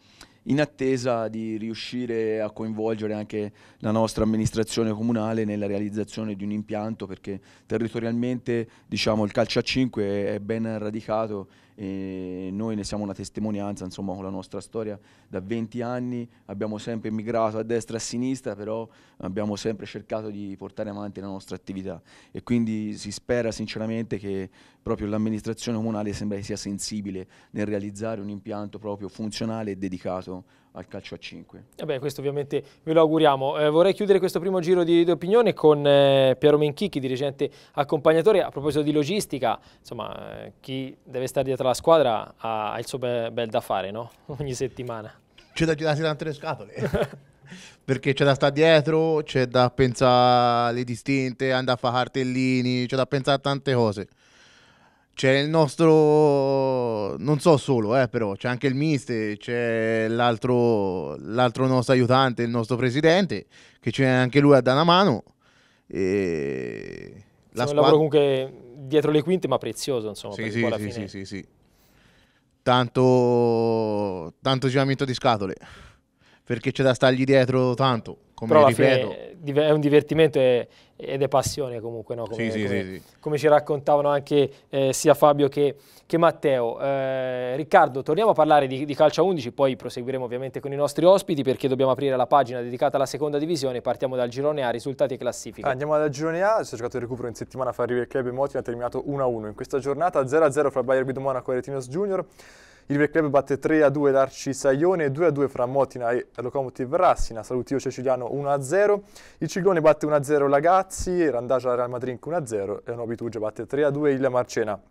in attesa di riuscire a coinvolgere anche la nostra amministrazione comunale nella realizzazione di un impianto perché territorialmente diciamo, il calcio a 5 è ben radicato e noi ne siamo una testimonianza, insomma, con la nostra storia da 20 anni abbiamo sempre migrato a destra e a sinistra, però abbiamo sempre cercato di portare avanti la nostra attività e quindi si spera sinceramente che proprio l'amministrazione comunale sembra che sia sensibile nel realizzare un impianto proprio funzionale e dedicato al calcio a 5.
E eh beh, questo ovviamente ve lo auguriamo. Eh, vorrei chiudere questo primo giro di, di opinione con eh, Piero Menchichi, dirigente accompagnatore. A proposito di logistica, insomma, eh, chi deve stare dietro la squadra ha, ha il suo be bel da fare, no? [laughs] Ogni settimana.
C'è da girarsi tante le scatole. [laughs] Perché c'è da stare dietro, c'è da pensare alle distinte, andare a fare cartellini, c'è da pensare a tante cose c'è il nostro, non so solo, eh, però c'è anche il mister, c'è l'altro, l'altro nostro aiutante, il nostro presidente, che c'è anche lui a dare una mano. E la squadra... lavoro
comunque dietro le quinte, ma prezioso, insomma. Sì, sì, sì, fine... sì, sì,
Tanto, tanto giramento di scatole, perché c'è da stargli dietro tanto, come Però ripeto.
Eh, è un divertimento, è, ed è passione comunque, no? come, sì, sì, come, sì, come, ci raccontavano anche eh, sia Fabio che, che Matteo. Eh, Riccardo, torniamo a parlare di, di calcio 11, poi proseguiremo ovviamente con i nostri ospiti perché dobbiamo aprire la pagina dedicata alla seconda divisione, partiamo dal girone A, risultati e classifica.
Andiamo dal girone A, si è giocato il recupero in settimana fa River Club e Motina ha terminato 1-1, in questa giornata 0-0 fra Bayern Bidomonaco e Retinos Junior il Verclub batte 3-2 a l'Arci Saione, 2-2 a fra Motina e Locomotive Rassina, Salutio Ceciliano 1-0, a il Ciclone batte 1-0 a Lagazzi, Gazzi, Randagia Real Madrid 1-0 a e Nobituge batte 3-2 a il Marcena.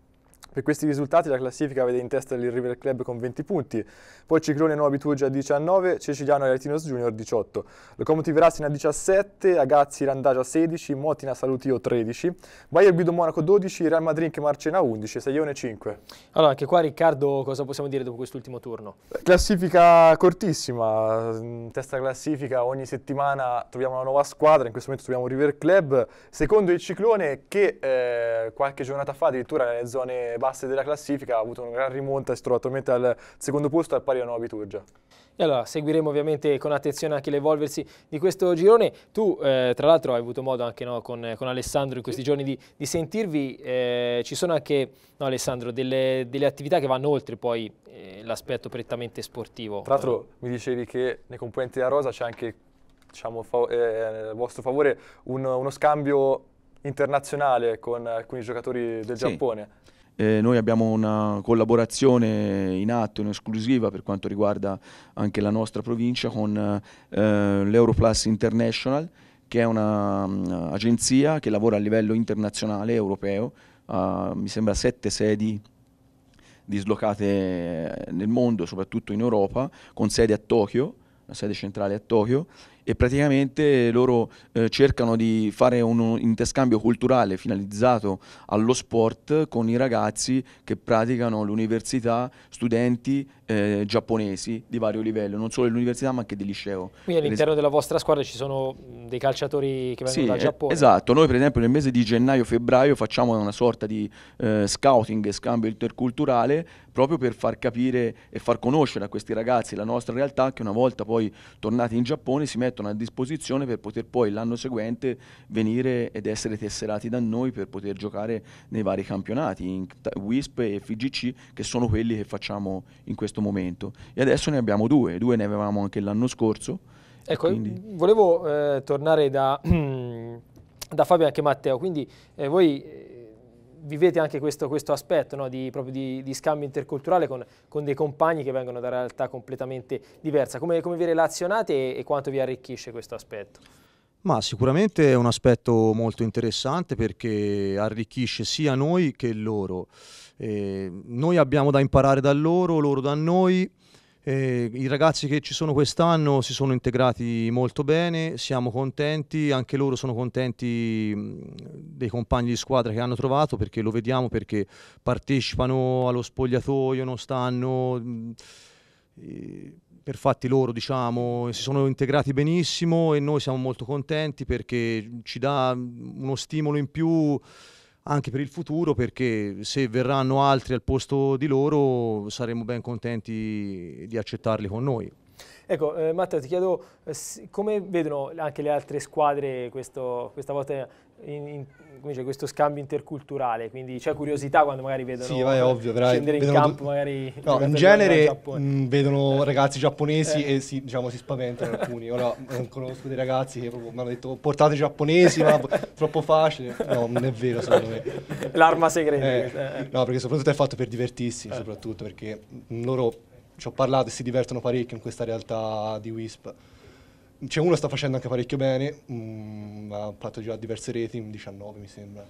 Per questi risultati la classifica vede in testa il River Club con 20 punti, poi Ciclone Nuovi Turgia 19, Ceciliano e Artinos Junior 18, Locomotive Rassina 17, Agazzi Randagia 16, Motina Salutio 13, Bayer Guido Monaco 12, Real Madrid Marcena 11, Saione 5.
Allora anche qua Riccardo
cosa possiamo dire dopo quest'ultimo turno? Classifica cortissima, in mm, testa classifica ogni settimana troviamo una nuova squadra, in questo momento troviamo River Club, secondo il Ciclone che eh, qualche giornata fa addirittura nelle zone basse della classifica, ha avuto una gran rimonta, e si trova attualmente al secondo posto al pari a Novi Turgia.
E allora seguiremo ovviamente con attenzione anche l'evolversi di questo girone. Tu eh, tra l'altro hai avuto modo anche no, con, con, Alessandro in questi giorni di, di sentirvi, eh, ci sono anche no, Alessandro delle, delle, attività che vanno oltre poi eh, l'aspetto prettamente sportivo. Tra l'altro
mi dicevi che nei componenti della Rosa c'è anche diciamo, a eh, vostro favore un, uno scambio internazionale con alcuni giocatori del sì. Giappone.
Eh, noi abbiamo una collaborazione in atto, in esclusiva per quanto riguarda anche la nostra provincia con eh, l'Europlus International che è un'agenzia mm, che lavora a livello internazionale, europeo, uh, mi sembra sette sedi dislocate eh, nel mondo, soprattutto in Europa, con sede a Tokyo, la sede centrale a Tokyo, e praticamente loro eh, cercano di fare un interscambio culturale finalizzato allo sport con i ragazzi che praticano l'università, studenti eh, giapponesi di vario livello, non solo dell'università ma anche del liceo. Quindi all'interno
della vostra squadra ci sono dei calciatori che vengono sì, dal eh, Giappone? Esatto, noi
per esempio nel mese di gennaio-febbraio facciamo una sorta di eh, scouting e scambio interculturale proprio per far capire e far conoscere a questi ragazzi la nostra realtà che una volta poi tornati in Giappone si mettono a disposizione per poter poi l'anno seguente venire ed essere tesserati da noi per poter giocare nei vari campionati, in WISP e FGC che sono quelli che facciamo in questo momento. E adesso ne abbiamo due, due ne avevamo anche l'anno scorso.
Ecco, quindi... volevo eh, tornare da, [clears throat] da Fabio anche Matteo, quindi eh, voi vivete anche questo, questo aspetto no? di, di, di, scambio interculturale con, con, dei compagni che vengono da realtà completamente diversa. Come, come vi relazionate e, e quanto vi arricchisce questo aspetto?
Ma sicuramente è un aspetto molto interessante perché arricchisce sia noi che loro. Eh, noi abbiamo da imparare da loro, loro da noi. Eh, I ragazzi che ci sono quest'anno si sono integrati molto bene, siamo contenti, anche loro sono contenti mm, dei compagni di squadra che hanno trovato perché lo vediamo, perché partecipano allo spogliatoio, non stanno mm, per fatti loro, diciamo, si sono integrati benissimo e noi siamo molto contenti perché ci dà mm, uno stimolo in più anche per il futuro perché se verranno altri al posto di loro saremo ben contenti di accettarli con noi.
Ecco, eh, Matteo, ti chiedo eh, come vedono anche le altre squadre questo, questa volta in, in, dice, questo scambio interculturale, quindi c'è curiosità quando magari vedono sì, vai, ovvio, vai, scendere in campo magari... No, in genere
mh, mm, vedono eh. ragazzi giapponesi eh. e si, diciamo, si spaventano alcuni, ora eh, conosco dei ragazzi che mi hanno detto portate i giapponesi, ma troppo facile, no, non è vero secondo me. L'arma segreta. Eh. eh, eh. No, perché soprattutto è fatto per divertirsi, soprattutto perché mm, loro ci ho parlato e si divertono parecchio in questa realtà di Wisp. C'è cioè, uno che sta facendo anche parecchio bene, mh, mm, ha fatto già diverse reti, 19 mm, mi sembra.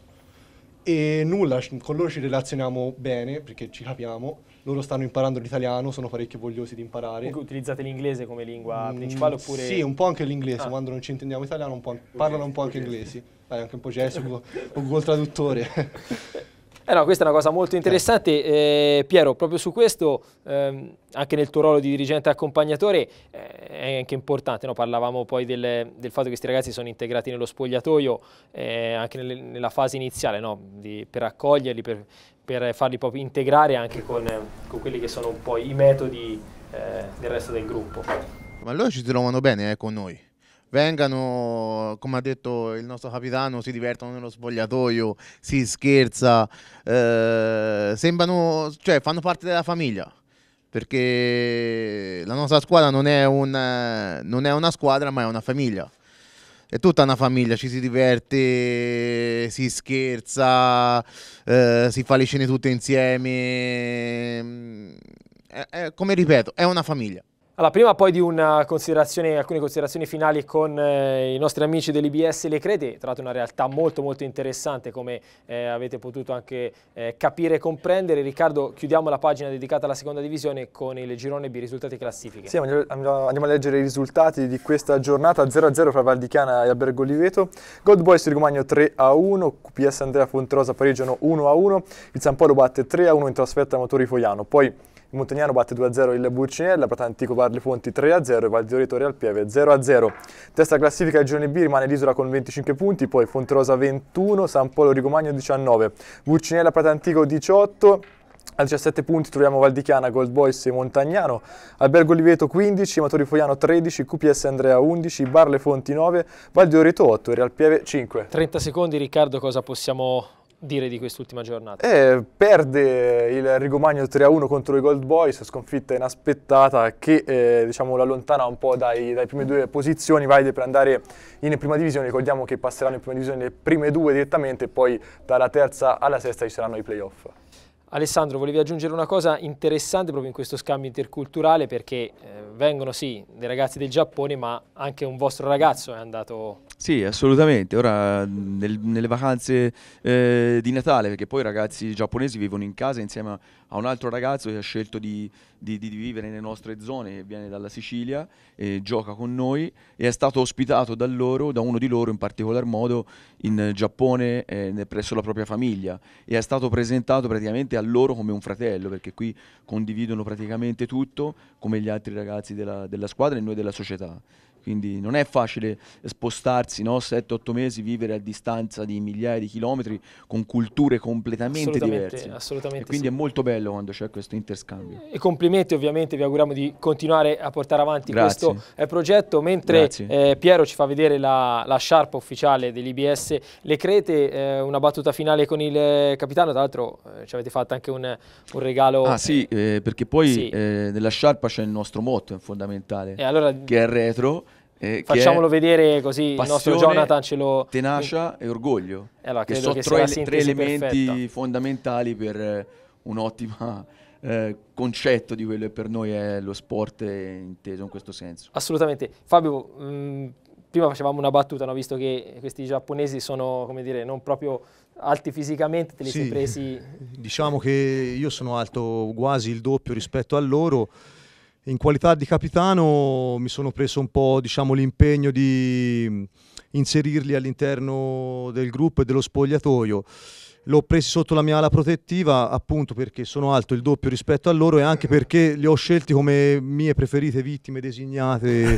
E nulla, con loro ci relazioniamo bene perché ci capiamo, loro stanno imparando l'italiano, sono parecchio vogliosi di imparare. Comunque
utilizzate l'inglese come lingua mm, principale oppure... Sì, un po'
anche l'inglese, ah. quando non ci intendiamo italiano un po', parlano un po' anche inglese. dai anche un po' gesso o Google Traduttore. [laughs]
Eh no, questa è una cosa molto interessante. Certo. Eh, Piero, proprio su questo, ehm, anche nel tuo ruolo di dirigente accompagnatore, eh, è anche importante. No? Parlavamo poi del, del, fatto che questi ragazzi sono integrati nello spogliatoio, eh, anche nelle, nella fase iniziale, no? di, per accoglierli, per, per, farli proprio integrare anche con, con, quelli che sono un po' i metodi eh, del resto del gruppo.
Ma loro ci trovano bene eh, con noi vengano, come ha detto il nostro capitano, si divertono nello spogliatoio, si scherza, eh, sembrano, cioè fanno parte della famiglia, perché la nostra squadra non è, un, non è una squadra ma è una famiglia. È tutta una famiglia, ci si diverte, si scherza, eh, si fa le scene tutte insieme. È, è, come ripeto, è una famiglia.
Allora, prima poi di considerazione, alcune considerazioni finali con eh, i nostri amici dell'IBS Le Crede, tra l'altro una realtà molto molto interessante come eh, avete potuto anche eh, capire e comprendere. Riccardo, chiudiamo la pagina dedicata alla seconda divisione con il girone B, risultati e classifiche. Sì,
andiamo a leggere i risultati di questa giornata 0-0 fra Valdichiana e Albergo Liveto. Gold Boys Rigomagno 3-1, QPS Andrea Fontrosa pareggiano 1-1, il San Paolo batte 3-1 in trasferta a Motori Foiano. Poi il Montagnano batte 2-0 il Burcinella, Pratantico Varli Fonti 3-0 e Valzioretore al Pieve 0-0. Testa classifica del girone B rimane l'Isola con 25 punti, poi Fonterosa 21, San Polo Rigomagno 19, Burcinella Pratantico 18, a 17 punti troviamo Valdichiana, Gold Boys e Montagnano, Albergo Oliveto 15, Matori Fogliano 13, QPS Andrea 11, Barle Fonti 9, Val 8 e Real Pieve 5.
30 secondi Riccardo, cosa possiamo dire di quest'ultima giornata? Eh,
perde il Rigomagno 3-1 contro i Gold Boys, sconfitta inaspettata che eh, diciamo, l'allontana un po' dai, dai prime due posizioni, valide per andare in prima divisione, ricordiamo che passeranno in prima divisione le prime due direttamente e poi dalla terza alla sesta ci saranno i playoff.
Alessandro, volevi aggiungere una cosa interessante proprio in questo scambio interculturale perché eh, vengono sì dei ragazzi del Giappone ma anche un vostro ragazzo è andato
sì, assolutamente. Ora nel- nelle vacanze eh, di Natale, perché poi i ragazzi giapponesi vivono in casa insieme a, un altro ragazzo che ha scelto di, di- di vivere nelle nostre zone, che viene dalla Sicilia e gioca con noi e è stato ospitato da loro, da uno di loro in particolar modo, in Giappone eh, presso la propria famiglia e è stato presentato praticamente a loro come un fratello, perché qui condividono praticamente tutto come gli altri ragazzi della, della squadra e noi della società quindi non è facile spostarsi no? 7-8 mesi, vivere a distanza di migliaia di chilometri con culture completamente assolutamente, diverse. Assolutamente. E quindi sì. è molto bello quando c'è questo interscambio.
E complimenti ovviamente, vi auguriamo di continuare a portare avanti Grazie. questo eh, progetto, mentre eh, Piero ci fa vedere la, la sciarpa ufficiale dell'IBS, le crete, eh, una battuta finale con il capitano, tra l'altro eh, ci avete fatto anche un, un regalo. Ah sì,
eh, eh, perché poi sì. nella sciarpa c'è il nostro motto fondamentale, allora... che è retro eh, Facciamolo vedere così passione, il nostro Jonathan ce lo... Tenacia e orgoglio, eh, allora, che sono che tre, tre, elementi perfetta. fondamentali per eh, un ottimo eh, concetto di quello che per noi è lo sport inteso in questo senso.
Assolutamente. Fabio, mh, mm, prima facevamo una battuta, no? visto che questi giapponesi sono, come dire, non proprio alti fisicamente, te li sì, sei presi...
Diciamo che io sono alto quasi il doppio rispetto a loro, in qualità di capitano mi sono preso un po' diciamo, l'impegno di mm, inserirli all'interno del gruppo e dello spogliatoio. L'ho preso sotto la mia ala protettiva appunto perché sono alto il doppio rispetto a loro e anche perché li ho scelti come mie preferite vittime designate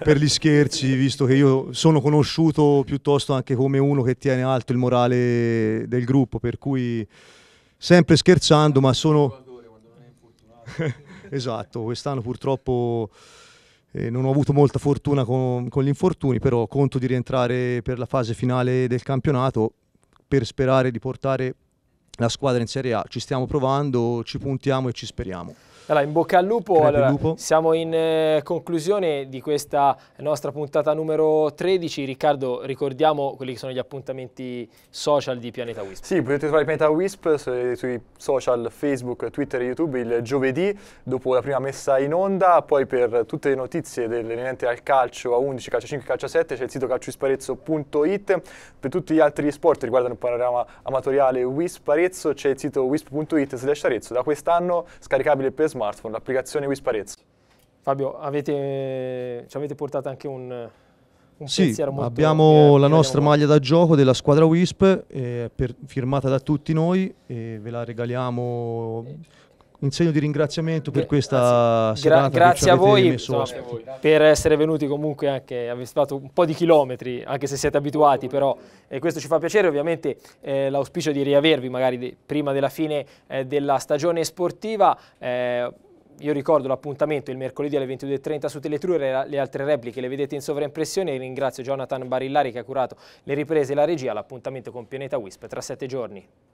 [laughs] per gli scherzi, visto che io sono conosciuto piuttosto anche come uno che tiene alto il morale del gruppo, per cui sempre scherzando, ma sono... [laughs] Esatto, quest'anno purtroppo eh, non ho avuto molta fortuna con, con gli infortuni, però conto di rientrare per la fase finale del campionato per sperare di portare la squadra in Serie A. Ci stiamo provando, ci puntiamo e ci speriamo.
Allora, in bocca al lupo. Allora, lupo. Siamo in eh, conclusione di questa nostra puntata numero 13. Riccardo, ricordiamo quelli che sono gli appuntamenti social di Pianeta Wisp.
Sì, potete trovare Pianeta Wisp sui social Facebook, Twitter e YouTube il giovedì, dopo la prima messa in onda. Poi per tutte le notizie dell'elemento al calcio a 11, calcio 5, calcio 7 c'è il sito calcisparezzo.it. Per tutti gli altri sport che riguardano il panorama amatoriale Wisp Arezzo c'è il sito wisp.it slash Arezzo. Da quest'anno scaricabile per
smartphone, l'applicazione Whisparezza. Fabio, avete, ci avete portato anche un,
un sì, abbiamo la nostra maglia da gioco della squadra Wisp, eh, per, firmata da tutti noi, e ve la regaliamo in segno di ringraziamento per questa grazie. serata Gra- grazie a voi insomma,
per essere venuti comunque anche avete fatto un po' di chilometri anche se siete abituati però e questo ci fa piacere ovviamente eh, l'auspicio di riavervi magari de prima della fine eh, della stagione sportiva eh, io ricordo l'appuntamento il mercoledì alle 22.30 su Teletrure, le altre repliche le vedete in sovraimpressione, ringrazio Jonathan Barillari che ha curato le riprese e la regia, l'appuntamento con Pianeta Wisp tra sette giorni.